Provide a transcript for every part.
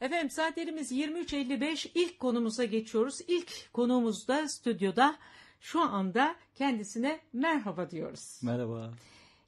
Efendim saatlerimiz 23.55 ilk konumuza geçiyoruz. İlk konuğumuz da stüdyoda şu anda kendisine merhaba diyoruz. Merhaba.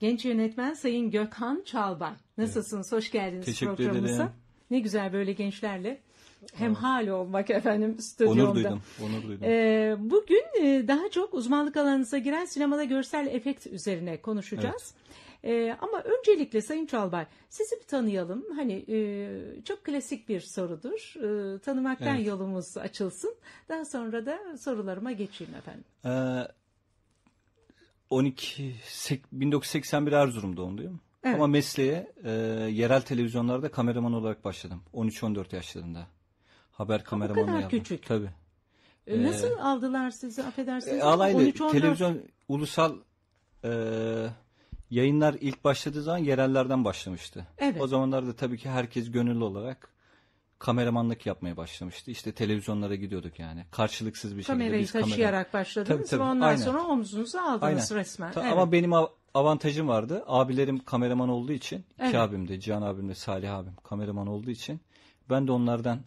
Genç yönetmen Sayın Gökhan Çalbay. Nasılsınız? Evet. Hoş geldiniz Teşekkür programımıza. Ederim. Ne güzel böyle gençlerle hem hal olmak efendim stüdyomda. Onur duydum. Onur duydum. Ee, bugün e, daha çok uzmanlık alanınıza giren sinemada görsel efekt üzerine konuşacağız. Evet. E, ama öncelikle Sayın Çalbay sizi bir tanıyalım. Hani e, çok klasik bir sorudur. E, tanımaktan evet. yolumuz açılsın. Daha sonra da sorularıma geçeyim efendim. Ee, 12 1981 Erzurum doğumluyum. Evet. Ama mesleğe e, yerel televizyonlarda kameraman olarak başladım. 13-14 yaşlarında. Haber kameramanı yaptım. O küçük. Tabii. E, nasıl ee, aldılar sizi affedersiniz? E, alaylı televizyon ulusal e, yayınlar ilk başladığı zaman yerellerden başlamıştı. Evet. O zamanlarda tabii ki herkes gönüllü olarak kameramanlık yapmaya başlamıştı. İşte televizyonlara gidiyorduk yani. Karşılıksız bir Kamerayı şekilde biz taşıyarak kamera... başladınız tabii, tabii. ve ondan Aynen. sonra omuzunuza aldınız Aynen. resmen. Ta- evet. Ama benim avantajım vardı. Abilerim kameraman olduğu için, evet. iki abim de Cihan abim de Salih abim kameraman olduğu için ben de onlardan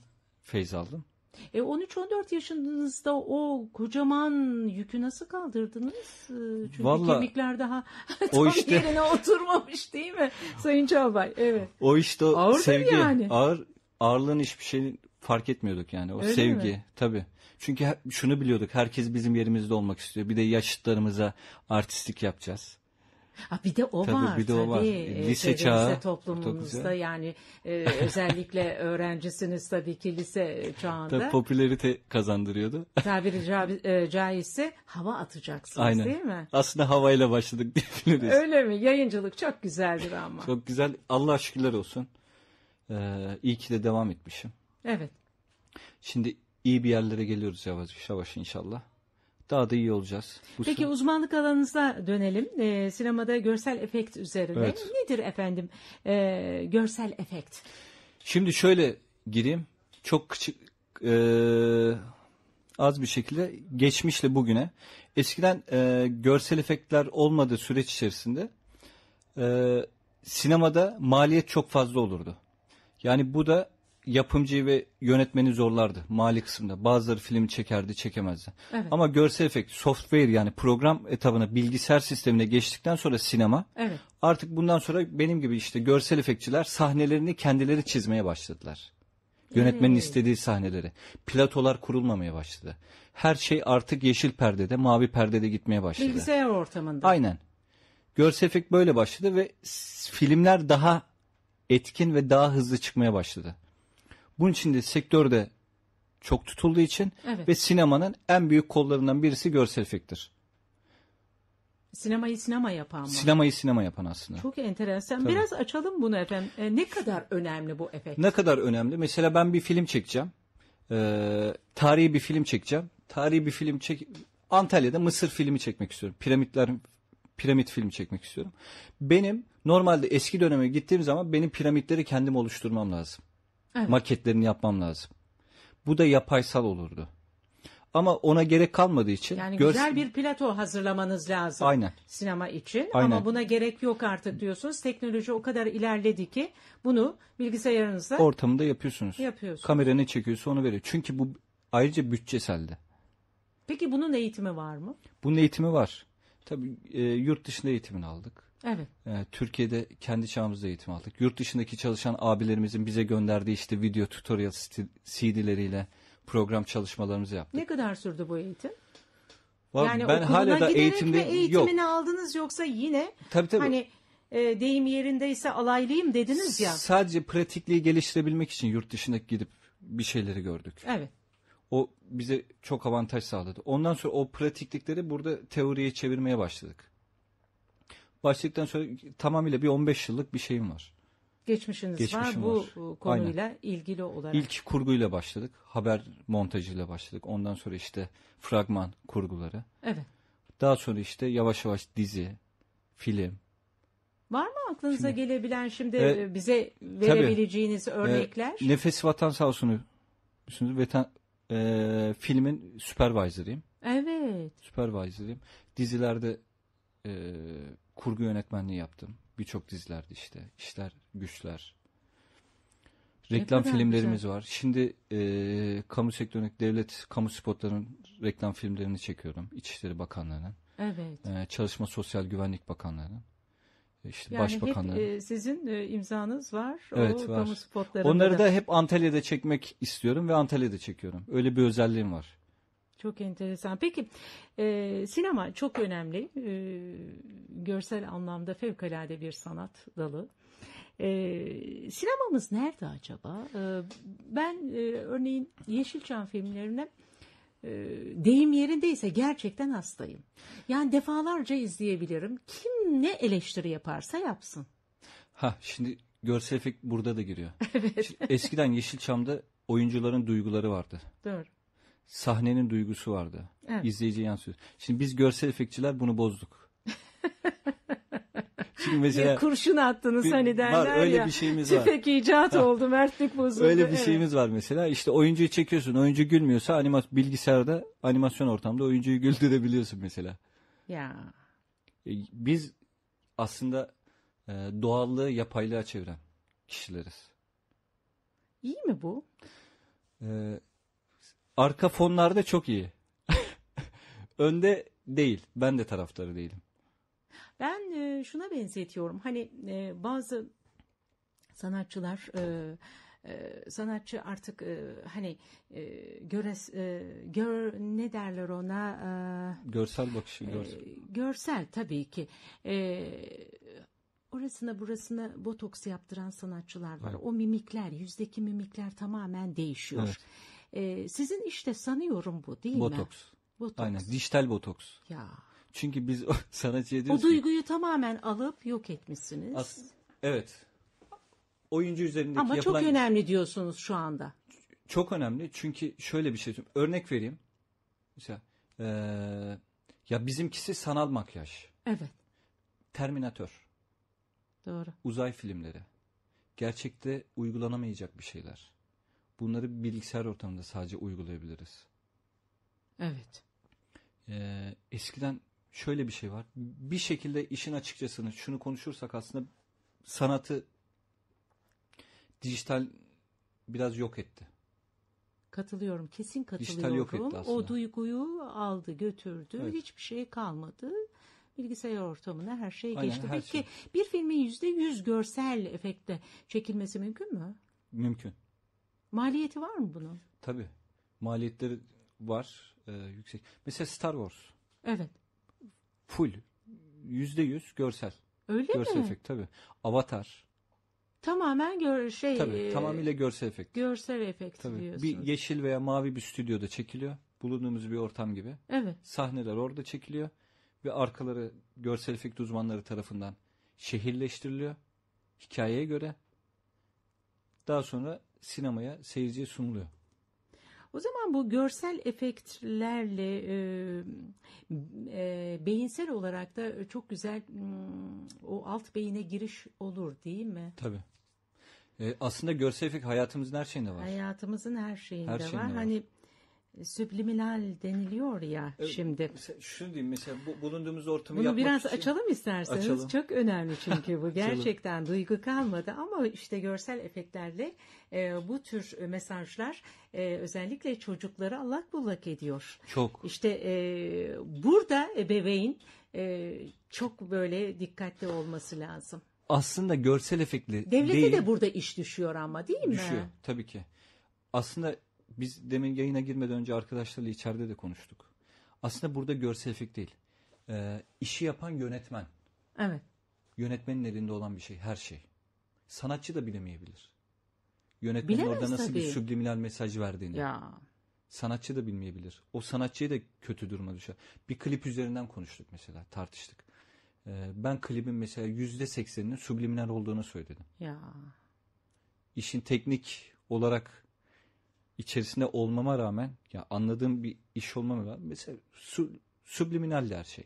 feyz aldım. E, 13-14 yaşınızda o kocaman yükü nasıl kaldırdınız? E, çünkü Vallahi, kemikler daha tam işte, yerine oturmamış değil mi Sayın Çağbay? Evet. O işte o sevgi. Yani. Ağır, ağırlığın hiçbir şey fark etmiyorduk yani. O Öyle sevgi mi? tabii. Çünkü şunu biliyorduk herkes bizim yerimizde olmak istiyor. Bir de yaşıtlarımıza artistlik yapacağız. Ha, bir de o tabii, var bir de o Var. E, lise çağı toplumumuzda yani e, özellikle öğrencisiniz tabii ki lise çağında. Tabii popülerite kazandırıyordu. Tabiri ca e, caizse hava atacaksınız Aynen. değil mi? Aslında havayla başladık diyebiliriz. Öyle mi? Yayıncılık çok güzeldir ama. çok güzel. Allah şükürler olsun. Ee, iyi ki de devam etmişim. Evet. Şimdi iyi bir yerlere geliyoruz yavaş yavaş inşallah daha da iyi olacağız. Bu Peki son... uzmanlık alanınıza dönelim. Ee, sinemada görsel efekt üzerine. Evet. Nedir efendim e, görsel efekt? Şimdi şöyle gireyim. Çok küçük e, az bir şekilde geçmişle bugüne. Eskiden e, görsel efektler olmadığı süreç içerisinde e, sinemada maliyet çok fazla olurdu. Yani bu da yapımcıyı ve yönetmeni zorlardı mali kısımda. Bazıları filmi çekerdi, çekemezdi. Evet. Ama görsel efekt, software yani program etabına, bilgisayar sistemine geçtikten sonra sinema evet. artık bundan sonra benim gibi işte görsel efektçiler sahnelerini kendileri çizmeye başladılar. Yönetmenin evet. Hmm. istediği sahneleri. Platolar kurulmamaya başladı. Her şey artık yeşil perdede, mavi perdede gitmeye başladı. Bilgisayar ortamında. Aynen. Görsel efekt böyle başladı ve filmler daha etkin ve daha hızlı çıkmaya başladı. Bunun için de sektörde çok tutulduğu için evet. ve sinemanın en büyük kollarından birisi görsel efektir. Sinemayı sinema yapan mı? Sinemayı sinema yapan aslında. Çok enteresan. Tabii. Biraz açalım bunu efendim. E, ne kadar önemli bu efekt? Ne kadar önemli? Mesela ben bir film çekeceğim. E, tarihi bir film çekeceğim. Tarihi bir film çek... Antalya'da Mısır filmi çekmek istiyorum. Piramitler piramit filmi çekmek istiyorum. Benim normalde eski döneme gittiğim zaman benim piramitleri kendim oluşturmam lazım. Evet. Maketlerini yapmam lazım. Bu da yapaysal olurdu. Ama ona gerek kalmadığı için. Yani güzel bir plato hazırlamanız lazım. Aynen. Sinema için Aynen. ama buna gerek yok artık diyorsunuz. Teknoloji o kadar ilerledi ki bunu bilgisayarınızda. Ortamında yapıyorsunuz. Yapıyorsunuz. Kamera ne çekiyorsa onu veriyor. Çünkü bu ayrıca bütçeseldi. Peki bunun eğitimi var mı? Bunun eğitimi var. Tabii e, yurt dışında eğitimini aldık. Evet. E, Türkiye'de kendi çağımızda eğitim aldık. Yurt dışındaki çalışan abilerimizin bize gönderdiği işte video tutorial CD'leriyle program çalışmalarımızı yaptık. Ne kadar sürdü bu eğitim? Var, yani ben hala da eğitimde mi eğitimini yok. aldınız yoksa yine tabii, tabii. hani e, deyim yerindeyse alaylıyım dediniz ya. Sadece pratikliği geliştirebilmek için yurt dışına gidip bir şeyleri gördük. Evet. O bize çok avantaj sağladı. Ondan sonra o pratiklikleri burada teoriye çevirmeye başladık. Başladıktan sonra tamamıyla bir 15 yıllık bir şeyim var. Geçmişiniz Geçmişim var, var bu konuyla Aynen. ilgili olarak. İlk kurguyla başladık. Haber montajıyla başladık. Ondan sonra işte fragman kurguları. Evet. Daha sonra işte yavaş yavaş dizi, film, Var mı aklınıza şimdi, gelebilen şimdi e, bize verebileceğiniz tabii, örnekler? E, nefes Vatan sağ olsun. Vatan, e, filmin supervisor'ıyım. Evet. Supervisor'ıyım. Dizilerde e, kurgu yönetmenliği yaptım. Birçok dizilerde işte. İşler, güçler. Reklam filmlerimiz güzel. var. Şimdi e, kamu sektörünün devlet kamu spotlarının reklam filmlerini çekiyorum. İçişleri Bakanlığı'nın. Evet. E, Çalışma Sosyal Güvenlik Bakanlığı'nın işte yani başbakanlar. Hep, e, sizin e, imzanız var evet, o var. Onları da hep Antalya'da çekmek istiyorum ve Antalya'da çekiyorum. Öyle bir özelliğim var. Çok enteresan. Peki e, sinema çok önemli. E, görsel anlamda fevkalade bir sanat dalı. E, sinemamız nerede acaba? E, ben e, örneğin Yeşilçam filmlerine ee, deyim yerindeyse gerçekten hastayım. Yani defalarca izleyebilirim. Kim ne eleştiri yaparsa yapsın. Ha şimdi görsel efekt burada da giriyor. evet. Şimdi eskiden Yeşilçam'da oyuncuların duyguları vardı. Doğru. Sahnenin duygusu vardı. Evet. İzleyiciye yansıyor. Şimdi biz görsel efektçiler bunu bozduk. Şimdi mesela, kurşun attınız bir, hani derler var, öyle ya. bir şeyimiz var. Tüfek icat oldu, mertlik bozuldu. Öyle bir evet. şeyimiz var mesela. İşte oyuncuyu çekiyorsun. Oyuncu gülmüyorsa animas bilgisayarda animasyon ortamda oyuncuyu güldürebiliyorsun mesela. Ya. E, biz aslında e, doğallığı yapaylığa çeviren kişileriz. İyi mi bu? E, arka fonlarda çok iyi. Önde değil. Ben de taraftarı değilim. Ben e, şuna benzetiyorum. Hani e, bazı sanatçılar e, e sanatçı artık e, hani e, göres gör ne derler ona görsel bakışı görsel, görsel tabii ki orasına burasına botoks yaptıran sanatçılar var evet. o mimikler yüzdeki mimikler tamamen değişiyor evet. sizin işte sanıyorum bu değil botoks. mi botoks aynen dijital botoks ya çünkü biz o sanatçıya şey diyoruz O duyguyu ki, tamamen alıp yok etmişsiniz. As, evet. Oyuncu üzerindeki Ama yapılan... Ama çok önemli diyorsunuz şu anda. Çok önemli çünkü şöyle bir şey söyleyeyim. Örnek vereyim. Mesela ee, ya bizimkisi sanal makyaj. Evet. Terminatör. Doğru. Uzay filmleri. Gerçekte uygulanamayacak bir şeyler. Bunları bilgisayar ortamında sadece uygulayabiliriz. Evet. Ee, eskiden şöyle bir şey var. Bir şekilde işin açıkçasını şunu konuşursak aslında sanatı dijital biraz yok etti. Katılıyorum. Kesin katılıyorum. Dijital yok etti aslında. O duyguyu aldı, götürdü. Evet. Hiçbir şey kalmadı bilgisayar ortamına her şey Aynen, geçti. Her Peki şey. bir filmin yüzde yüz görsel efekte çekilmesi mümkün mü? Mümkün. Maliyeti var mı bunun? Tabii. Maliyetleri var e, yüksek. Mesela Star Wars. Evet. Full. Yüzde yüz görsel. Öyle görsel mi? efekt tabii. Avatar. Tamamen gör, şey. Tabii e, tamamıyla görsel efekt. Görsel efekt tabii. diyorsun. Bir yeşil veya mavi bir stüdyoda çekiliyor. Bulunduğumuz bir ortam gibi. Evet. Sahneler orada çekiliyor. Ve arkaları görsel efekt uzmanları tarafından şehirleştiriliyor. Hikayeye göre. Daha sonra sinemaya, seyirciye sunuluyor. O zaman bu görsel efektlerle e, e, beyinsel olarak da çok güzel hmm, o alt beyine giriş olur değil mi? Tabii. E, aslında görsel efekt hayatımızın her şeyinde var. Hayatımızın her şeyinde, her şeyinde var. var. Hani e, sübliminal deniliyor ya evet, şimdi. şunu diyeyim mesela bu, bulunduğumuz ortamı Bunu biraz için... açalım isterseniz. Açalım. Çok önemli çünkü bu gerçekten duygu kalmadı ama işte görsel efektlerle e, bu tür e, mesajlar e, özellikle çocukları allak bullak ediyor. Çok. İşte e, burada ebeveyn e, çok böyle dikkatli olması lazım. Aslında görsel efektli Devlete değil. de burada iş düşüyor ama değil mi? Düşüyor tabii ki. Aslında biz demin yayına girmeden önce arkadaşlarla içeride de konuştuk. Aslında burada görsel görsellik değil. Ee, işi yapan yönetmen. Evet. Yönetmenin elinde olan bir şey, her şey. Sanatçı da bilemeyebilir. Yönetmenin Bilemez orada nasıl tabii. bir subliminal mesaj verdiğini. Ya. Sanatçı da bilmeyebilir. O sanatçıya da kötü duruma düşer. Bir klip üzerinden konuştuk mesela, tartıştık. Ee, ben klibin mesela yüzde sekseninin subliminal olduğunu söyledim. Ya. İşin teknik olarak içerisinde olmama rağmen ya anladığım bir iş olmama rağmen mesela su, subliminal her şey.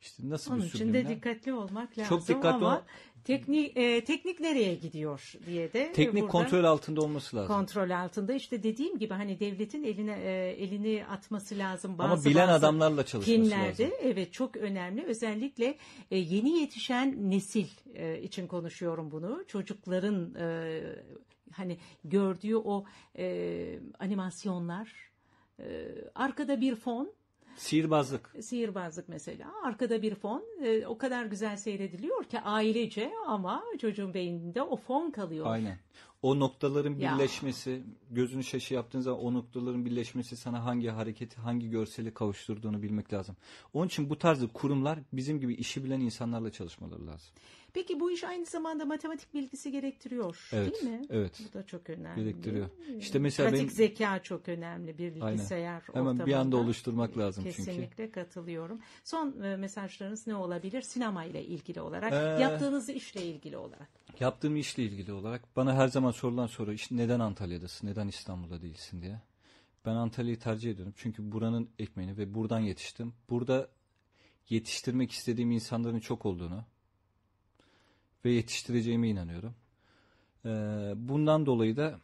İşte nasıl Onun bir için de dikkatli olmak lazım Çok dikkatli ama ol- teknik e, teknik nereye gidiyor diye de teknik kontrol altında olması lazım. Kontrol altında işte dediğim gibi hani devletin eline e, elini atması lazım bazı Ama bilen bazı adamlarla çalışması pinlerde, lazım. evet çok önemli. Özellikle e, yeni yetişen nesil e, için konuşuyorum bunu. Çocukların e, hani gördüğü o e, animasyonlar e, arkada bir fon Sihirbazlık. Sihirbazlık mesela. Arkada bir fon e, o kadar güzel seyrediliyor ki ailece ama çocuğun beyninde o fon kalıyor. Aynen. O noktaların birleşmesi, ya. gözünü şaşı yaptığın zaman o noktaların birleşmesi sana hangi hareketi, hangi görseli kavuşturduğunu bilmek lazım. Onun için bu tarzı kurumlar bizim gibi işi bilen insanlarla çalışmaları lazım. Peki bu iş aynı zamanda matematik bilgisi gerektiriyor evet, değil mi? Evet. Bu da çok önemli. Gerektiriyor. Hmm. İşte mesela Pratik benim... zeka çok önemli bir bilgisayar Aynen. Hemen ortamında. bir anda oluşturmak lazım Kesinlikle çünkü. Kesinlikle katılıyorum. Son e, mesajlarınız ne olabilir? Sinema ile ilgili olarak, ee, yaptığınız işle ilgili olarak. Yaptığım işle ilgili olarak bana her zaman sorulan soru işte neden Antalya'dasın, neden İstanbul'da değilsin diye. Ben Antalya'yı tercih ediyorum. Çünkü buranın ekmeğini ve buradan yetiştim. Burada yetiştirmek istediğim insanların çok olduğunu, ve yetiştireceğime inanıyorum. E, bundan dolayı da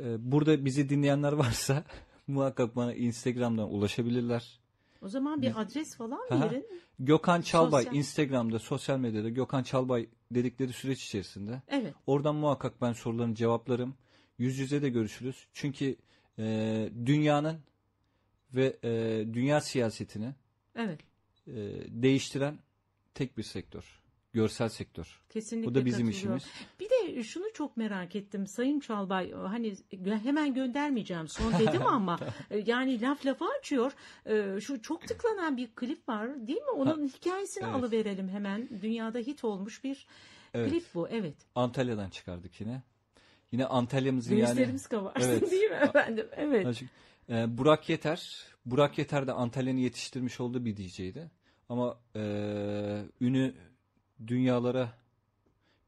e, burada bizi dinleyenler varsa muhakkak bana Instagram'dan ulaşabilirler. O zaman bir adres falan verin. Gökhan Çalbay sosyal... Instagram'da, sosyal medyada Gökhan Çalbay dedikleri süreç içerisinde. Evet. Oradan muhakkak ben sorularını cevaplarım. Yüz yüze de görüşürüz. Çünkü e, dünyanın ve e, dünya siyasetini evet. e, değiştiren tek bir sektör görsel sektör. Kesinlikle Bu da bizim işimiz. Bir de şunu çok merak ettim Sayın Çalbay e, hani hemen göndermeyeceğim son dedim ama e, yani laf lafa açıyor. E, şu çok tıklanan bir klip var değil mi? Onun ha, hikayesini evet. alıverelim hemen. Dünyada hit olmuş bir evet. klip bu. Evet. Antalya'dan çıkardık yine. Yine Antalya'mızın yani. Gözlerimiz kavarsın evet. değil mi efendim? Evet. Burak Yeter. Burak Yeter de Antalya'nın yetiştirmiş olduğu bir DJ'di. Ama e, ünü dünyalara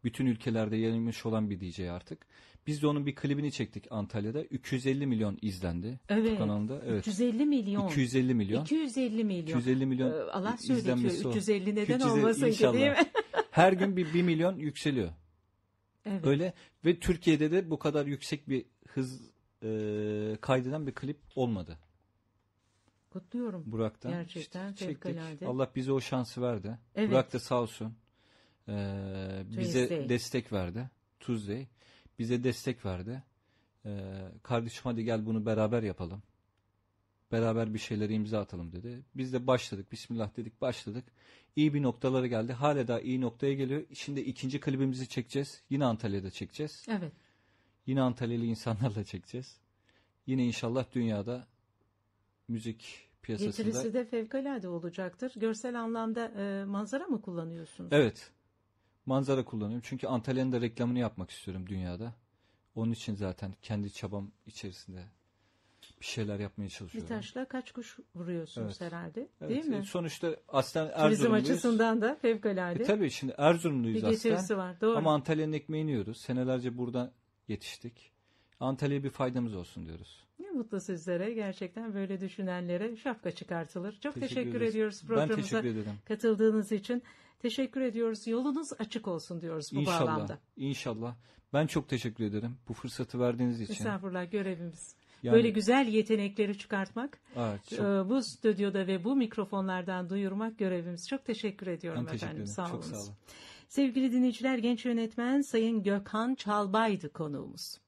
bütün ülkelerde yayılmış olan bir DJ artık. Biz de onun bir klibini çektik Antalya'da. 250 milyon izlendi evet, bu kanalda. Evet. 350 milyon. 250 milyon. 250 milyon. 250 milyon. Ee, Allah söyletiyor. 350 neden 350, olmasın inşallah. ki değil mi? Her gün bir 1 milyon yükseliyor. Evet. Öyle ve Türkiye'de de bu kadar yüksek bir hız e, kaydeden bir klip olmadı. Kutluyorum. Burak'tan. Gerçekten işte, fevkalade. Allah bize o şansı verdi. Evet. Burak da sağ olsun e, bize destek verdi. Tuesday bize destek verdi. E, kardeşim hadi gel bunu beraber yapalım. Beraber bir şeylere imza atalım dedi. Biz de başladık. Bismillah dedik başladık. İyi bir noktalara geldi. Hala daha iyi noktaya geliyor. Şimdi ikinci klibimizi çekeceğiz. Yine Antalya'da çekeceğiz. Evet. Yine Antalyalı insanlarla çekeceğiz. Yine inşallah dünyada müzik piyasasında. Getirisi de fevkalade olacaktır. Görsel anlamda e, manzara mı kullanıyorsunuz? Evet manzara kullanıyorum. Çünkü Antalya'nın da reklamını yapmak istiyorum dünyada. Onun için zaten kendi çabam içerisinde bir şeyler yapmaya çalışıyorum. Bir taşla kaç kuş vuruyorsunuz evet. herhalde evet. değil mi? Sonuçta aslen Erzurumluyuz. Turizm açısından da fevkalade. E, tabii şimdi Erzurumluyuz bir aslen. var doğru. Ama Antalya'nın ekmeğini yiyoruz. Senelerce burada yetiştik. Antalya'ya bir faydamız olsun diyoruz mutlu sizlere. Gerçekten böyle düşünenlere şapka çıkartılır. Çok teşekkür, teşekkür ediyoruz programımıza ben teşekkür katıldığınız için. Teşekkür ediyoruz. Yolunuz açık olsun diyoruz bu inşallah, bağlamda. İnşallah. Ben çok teşekkür ederim bu fırsatı verdiğiniz için. Estağfurullah görevimiz. Yani, Böyle güzel yetenekleri çıkartmak, evet, çok, e, bu stüdyoda ve bu mikrofonlardan duyurmak görevimiz. Çok teşekkür ediyorum teşekkür efendim. Teşekkür ederim. Sağ olun. Sağ olun. Sevgili dinleyiciler, genç yönetmen Sayın Gökhan Çalbay'dı konuğumuz.